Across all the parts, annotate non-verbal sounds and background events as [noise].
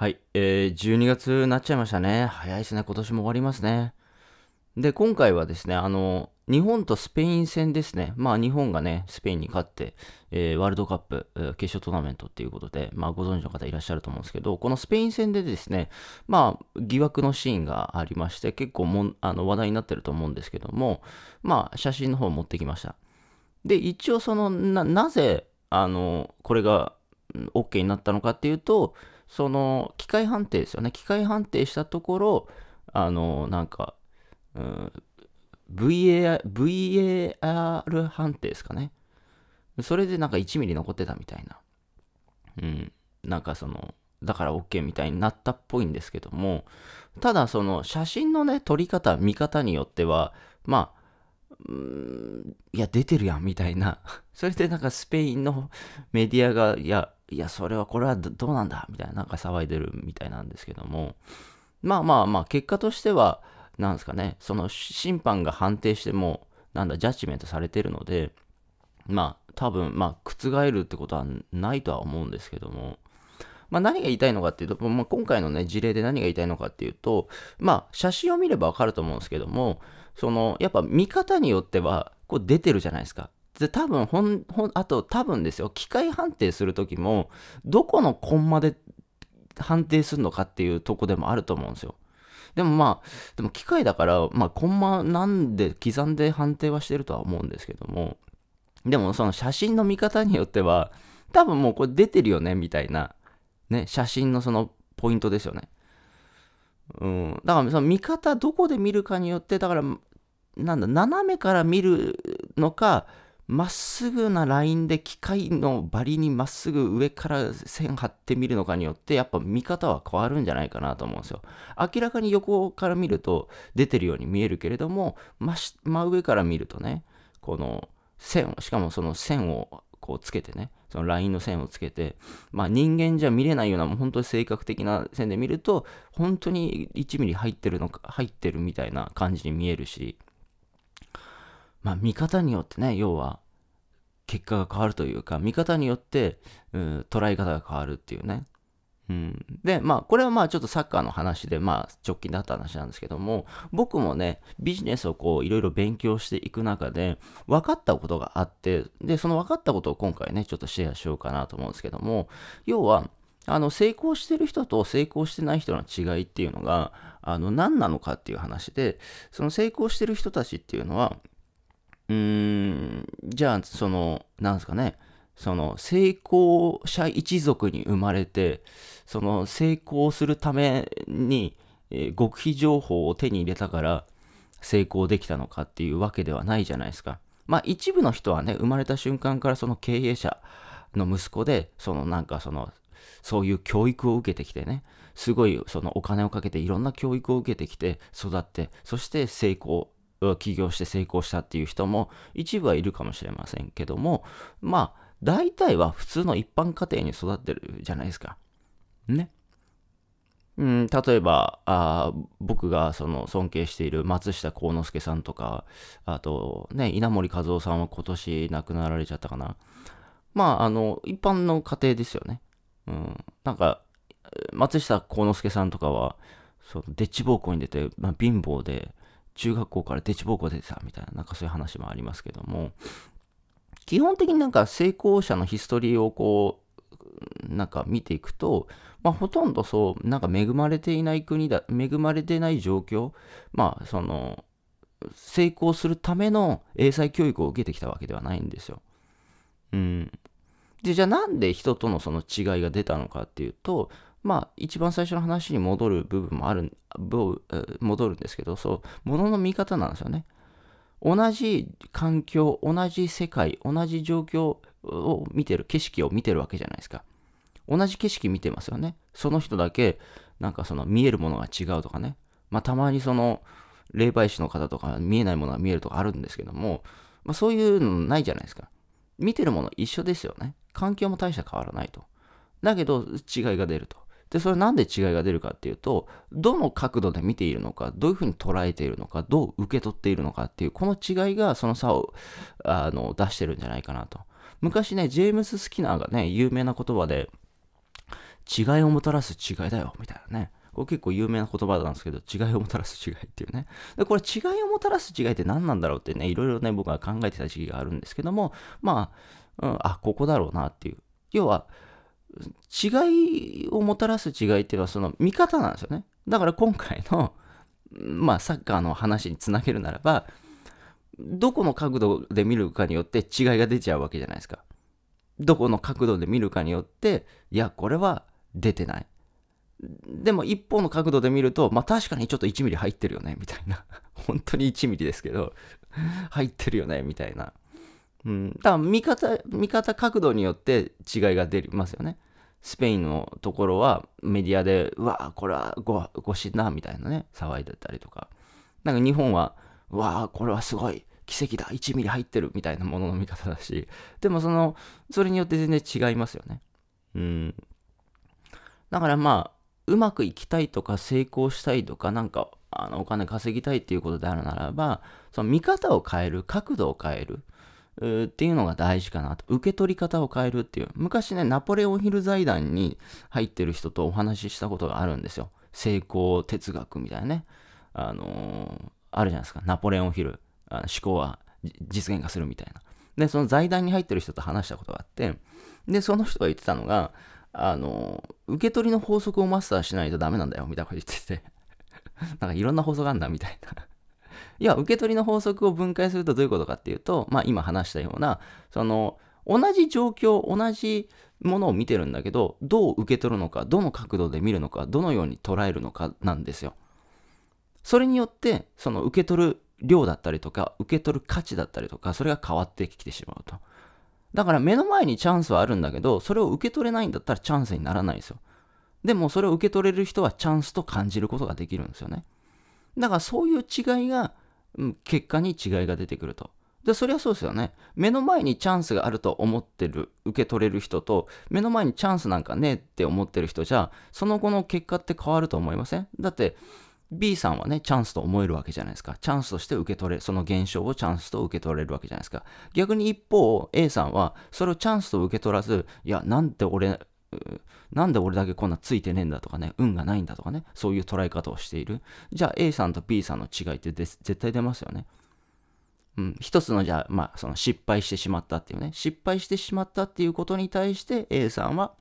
はい、えー、12月になっちゃいましたね。早いですね。今年も終わりますね。で、今回はですね、あの、日本とスペイン戦ですね。まあ、日本がね、スペインに勝って、えー、ワールドカップ、えー、決勝トーナメントっていうことで、まあ、ご存知の方いらっしゃると思うんですけど、このスペイン戦でですね、まあ、疑惑のシーンがありまして、結構もあの話題になってると思うんですけども、まあ、写真の方を持ってきました。で、一応、そのな、なぜ、あの、これが OK になったのかっていうと、その機械判定ですよね機械判定したところあのなんか、うん、VAR, VAR 判定ですかねそれでなんか1ミリ残ってたみたいなうんなんかそのだから OK みたいになったっぽいんですけどもただその写真のね撮り方見方によってはまあいや出てるやんみたいな [laughs] それでなんかスペインのメディアがいやいや、それはこれはどうなんだみたいな、なんか騒いでるみたいなんですけども、まあまあまあ、結果としては、なんですかね、その審判が判定しても、なんだ、ジャッジメントされてるので、まあ、多分、まあ、覆るってことはないとは思うんですけども、まあ、何が言いたいのかっていうと、まあ、今回のね、事例で何が言いたいのかっていうと、まあ、写真を見ればわかると思うんですけども、その、やっぱ見方によっては、こう出てるじゃないですか。で、多分、ほん、ほん、あと多分ですよ、機械判定するときも、どこのコンマで判定するのかっていうとこでもあると思うんですよ。でもまあ、でも機械だから、まあ、コンマなんで刻んで判定はしてるとは思うんですけども、でもその写真の見方によっては、多分もうこれ出てるよね、みたいな、ね、写真のそのポイントですよね。うん、だからその見方どこで見るかによってだからなんだ斜めから見るのかまっすぐなラインで機械のバリにまっすぐ上から線張ってみるのかによってやっぱ見方は変わるんじゃないかなと思うんですよ。明らかに横から見ると出てるように見えるけれども真真上から見るとねこの線をしかもその線をこうつけてねそのラインの線をつけて、まあ、人間じゃ見れないようなもう本当に性格的な線で見ると本当に1ミリ入ってるのか入ってるみたいな感じに見えるしまあ見方によってね要は結果が変わるというか、見方によって、うん、捉え方が変わるっていうね。うん、で、まあ、これはまあちょっとサッカーの話で、まあ直近だった話なんですけども、僕もね、ビジネスをこういろいろ勉強していく中で、分かったことがあって、で、その分かったことを今回ね、ちょっとシェアしようかなと思うんですけども、要は、あの成功してる人と成功してない人の違いっていうのがあの何なのかっていう話でその成功してる人たちっていうのはうーん、じゃあ、その、なんですかね、その成功者一族に生まれて、その成功するために、えー、極秘情報を手に入れたから成功できたのかっていうわけではないじゃないですか。まあ一部の人はね、生まれた瞬間からその経営者の息子で、そのなんかその、そういう教育を受けてきてね、すごいそのお金をかけていろんな教育を受けてきて育って、そして成功起業して成功したっていう人も一部はいるかもしれませんけども、まあ、大体は普通の一般家庭に育ってるじゃないですか。ね。うん、例えばあ僕がその尊敬している松下幸之助さんとかあとね稲森和夫さんは今年亡くなられちゃったかなまああの一般の家庭ですよね、うん、なんか松下幸之助さんとかはそのデッチ奉公に出て、まあ、貧乏で中学校からデチボーが出てたみたいな、なんかそういう話もありますけども、基本的になんか成功者のヒストリーをこう、なんか見ていくと、まあ、ほとんどそう、なんか恵まれていない国だ、恵まれてない状況、まあ、その、成功するための英才教育を受けてきたわけではないんですよ。うん。で、じゃあなんで人とのその違いが出たのかっていうと、まあ、一番最初の話に戻る部分もある、戻るんですけど、そう、ものの見方なんですよね。同じ環境、同じ世界、同じ状況を見てる、景色を見てるわけじゃないですか。同じ景色見てますよね。その人だけ、なんかその見えるものが違うとかね。まあ、たまにその、霊媒師の方とか見えないものが見えるとかあるんですけども、まあ、そういうのないじゃないですか。見てるもの一緒ですよね。環境も大した変わらないと。だけど違いが出ると。で、それなんで違いが出るかっていうと、どの角度で見ているのか、どういうふうに捉えているのか、どう受け取っているのかっていう、この違いがその差をあの出してるんじゃないかなと。昔ね、ジェームス・スキナーがね、有名な言葉で、違いをもたらす違いだよ、みたいなね。これ結構有名な言葉なんですけど、違いをもたらす違いっていうね。で、これ違いをもたらす違いって何なんだろうってね、いろいろね、僕は考えてた時期があるんですけども、まあ、うん、あ、ここだろうなっていう。要は、違いをもたらす違いっていうのはその見方なんですよね。だから今回の、[laughs] まあ、サッカーの話につなげるならば、どこの角度で見るかによって違いが出ちゃうわけじゃないですか。どこの角度で見るかによって、いや、これは出てない。でも一方の角度で見ると、まあ確かにちょっと1ミリ入ってるよね、みたいな。[laughs] 本当に1ミリですけど、入ってるよね、みたいな。うん、だから見方、見方角度によって違いが出ますよね。スペインのところはメディアで、うわあ、これはご、ごしな、みたいなね、騒いでたりとか。なんか日本は、うわあ、これはすごい、奇跡だ、1ミリ入ってる、みたいなものの見方だし、でもその、それによって全然違いますよね。うん。だからまあ、うまくいきたいとか成功したいとか、なんか、あのお金稼ぎたいっていうことであるならば、その見方を変える、角度を変える。っていうのが大事かなと。受け取り方を変えるっていう。昔ね、ナポレオンヒル財団に入ってる人とお話ししたことがあるんですよ。成功哲学みたいなね。あのー、あるじゃないですか。ナポレオンヒル。あの思考は実現化するみたいな。で、その財団に入ってる人と話したことがあって、で、その人が言ってたのが、あの受け取りの法則をマスターしないとダメなんだよ、みたいなこと言ってて。[laughs] なんかいろんな法則があるんだ、みたいないや、受け取りの法則を分解するとどういうことかっていうと、まあ今話したような、その、同じ状況、同じものを見てるんだけど、どう受け取るのか、どの角度で見るのか、どのように捉えるのかなんですよ。それによって、その受け取る量だったりとか、受け取る価値だったりとか、それが変わってきてしまうと。だから目の前にチャンスはあるんだけど、それを受け取れないんだったらチャンスにならないんですよ。でもそれを受け取れる人はチャンスと感じることができるんですよね。だからそういう違いが、うん、結果に違いが出てくると。で、そりゃそうですよね。目の前にチャンスがあると思ってる、受け取れる人と、目の前にチャンスなんかねって思ってる人じゃ、その後の結果って変わると思いませんだって、B さんはね、チャンスと思えるわけじゃないですか。チャンスとして受け取れ、その現象をチャンスと受け取れるわけじゃないですか。逆に一方、A さんは、それをチャンスと受け取らず、いや、なんて俺、なんで俺だけこんなついてねえんだとかね、運がないんだとかね、そういう捉え方をしている。じゃあ A さんと B さんの違いって絶対出ますよね。うん、一つのじゃあ、まあ、その失敗してしまったっていうね、失敗してしまったっていうことに対して A さんは、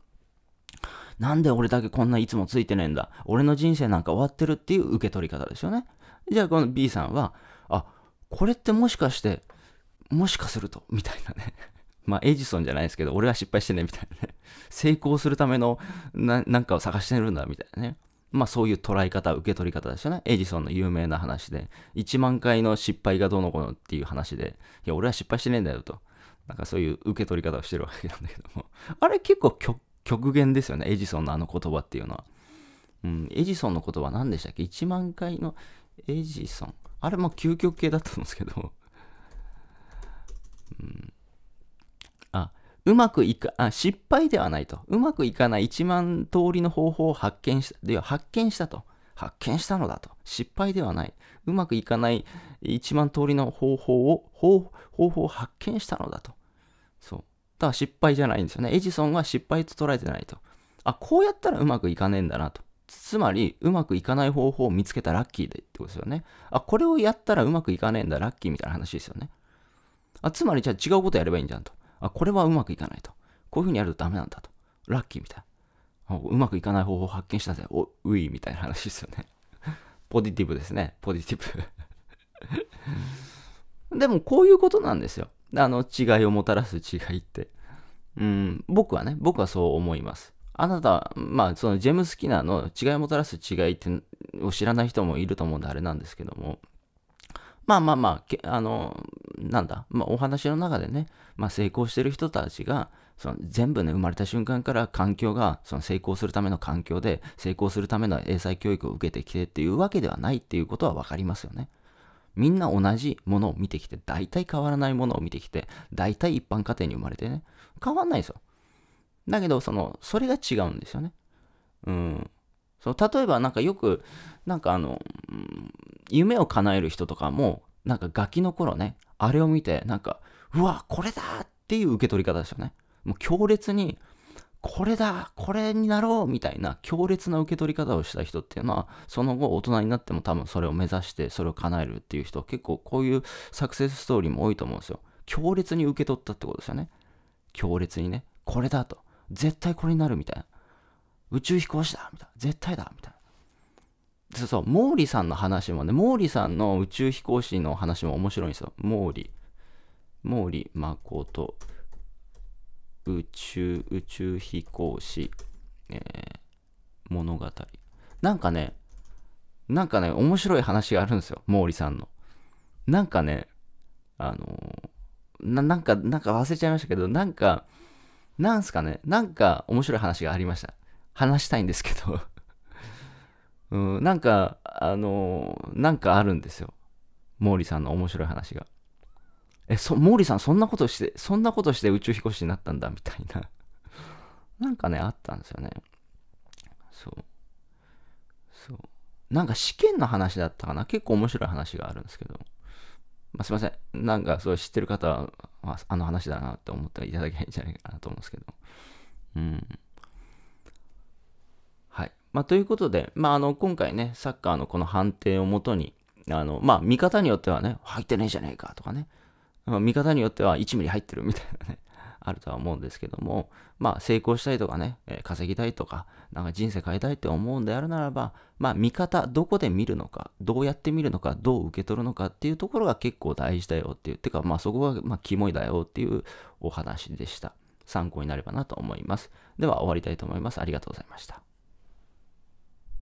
なんで俺だけこんないつもついてねえんだ俺の人生なんか終わってるっていう受け取り方ですよね。じゃあこの B さんは、あ、これってもしかして、もしかすると、みたいなねまあ、エジソンじゃないですけど、俺は失敗してね、みたいなね。[laughs] 成功するためのな、なんかを探してるんだ、みたいなね。まあ、そういう捉え方、受け取り方でしたね。エジソンの有名な話で、1万回の失敗がどうのこうのっていう話で、いや、俺は失敗してねえんだよと。なんかそういう受け取り方をしてるわけなんだけども。[laughs] あれ結構極限ですよね。エジソンのあの言葉っていうのは。うん、エジソンの言葉何でしたっけ ?1 万回のエジソン。あれも究極系だったんですけど。うんうまくいく、あ、失敗ではないと。うまくいかない1万通りの方法を発見した、では発見したと。発見したのだと。失敗ではない。うまくいかない1万通りの方法を、方法を発見したのだと。そう。だから失敗じゃないんですよね。エジソンは失敗と捉えてないと。あ、こうやったらうまくいかねえんだなと。つまり、うまくいかない方法を見つけたラッキーでってことですよね。あ、これをやったらうまくいかねえんだ、ラッキーみたいな話ですよね。あ、つまり、じゃあ違うことやればいいんじゃんと。あ、これはうまくいかないと。こういうふうにやるとダメなんだと。ラッキーみたいな。うまくいかない方法を発見したぜ。お、ういみたいな話ですよね。[laughs] ポジティブですね。ポジティブ [laughs] でも、こういうことなんですよ。あの、違いをもたらす違いって。うん、僕はね、僕はそう思います。あなたは、まあ、そのジェムス・キナーの違いをもたらす違いってを知らない人もいると思うんであれなんですけども、まあまあまあ、あの、なんだ、まあ、お話の中でね、まあ、成功してる人たちが、その全部ね、生まれた瞬間から環境が、その成功するための環境で、成功するための英才教育を受けてきてっていうわけではないっていうことは分かりますよね。みんな同じものを見てきて、大体変わらないものを見てきて、大体一般家庭に生まれてね、変わんないですよ。だけど、その、それが違うんですよね。うん。そう、例えばなんかよく、なんかあの、夢を叶える人とかも、なんかガキの頃ね、あれを見て、なんか、うわ、これだっていう受け取り方ですよね。もう強烈に、これだこれになろうみたいな強烈な受け取り方をした人っていうのは、その後大人になっても多分それを目指してそれを叶えるっていう人、結構こういうサクセスストーリーも多いと思うんですよ。強烈に受け取ったってことですよね。強烈にね、これだと。絶対これになるみたいな。宇宙飛行士だみたいな。絶対だみたいな。そうそう、モーリーさんの話もね、モーリーさんの宇宙飛行士の話も面白いんですよ。モーリー。モーリー誠。宇宙、宇宙飛行士、えー、物語。なんかね、なんかね、面白い話があるんですよ。毛利さんの。なんかね、あのー、なんか、なんか忘れちゃいましたけど、なんか、なんすかね、なんか面白い話がありました。話したいんですけどうん、なんか、あのー、なんかあるんですよ。毛利さんの面白い話が。え、そ、毛利さんそんなことして、そんなことして宇宙飛行士になったんだ、みたいな。[laughs] なんかね、あったんですよね。そう。そう。なんか試験の話だったかな結構面白い話があるんですけど。まあ、すいません。なんか、そう知ってる方は、まあ、あの話だなって思っていただけないんじゃないかなと思うんですけど。うん。まあ、ということで、まあ、あの、今回ね、サッカーのこの判定をもとに、あの、まあ、見方によってはね、入ってねえじゃねえかとかね、まあ、見方によっては1ミリ入ってるみたいなね、[laughs] あるとは思うんですけども、まあ、成功したいとかね、え稼ぎたいとか、なんか人生変えたいって思うんであるならば、まあ、見方、どこで見るのか、どうやって見るのか、どう受け取るのかっていうところが結構大事だよっていう、てか、まあ、そこが、まあ、キモいだよっていうお話でした。参考になればなと思います。では、終わりたいと思います。ありがとうございました。